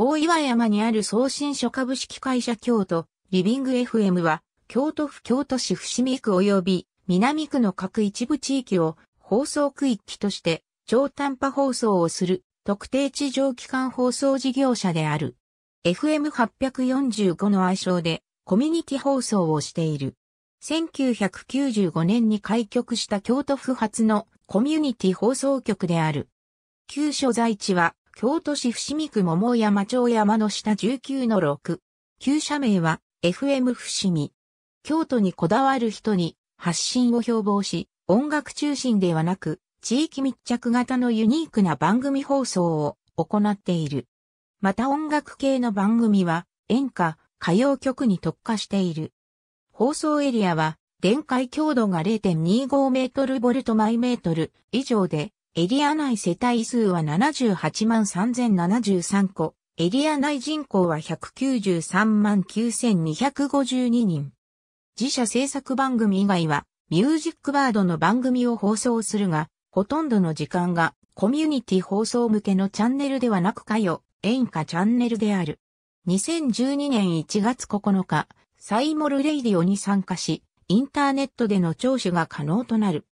大岩山にある送信所株式会社京都、リビング FM は、京都府京都市伏見区及び南区の各一部地域を放送区域として超短波放送をする特定地上機関放送事業者である。FM845 の愛称でコミュニティ放送をしている。1995年に開局した京都府発のコミュニティ放送局である。旧所在地は京都市伏見区桃山町山の下19の6。旧社名は FM 伏見。京都にこだわる人に発信を標榜し、音楽中心ではなく、地域密着型のユニークな番組放送を行っている。また音楽系の番組は演歌、歌謡曲に特化している。放送エリアは電解強度が0.25メートルボルトマイメートル以上でエリア内世帯数は78万3073個。エリア内人口は193万9252人。自社制作番組以外は、ミュージックバードの番組を放送するが、ほとんどの時間がコミュニティ放送向けのチャンネルではなくかよ、演歌チャンネルである。2012年1月9日、サイモルレイディオに参加し、インターネットでの聴取が可能となる。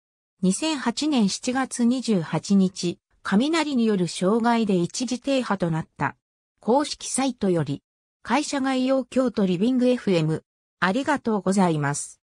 2008年7月28日、雷による障害で一時停波となった。公式サイトより、会社概要京都リビング FM、ありがとうございます。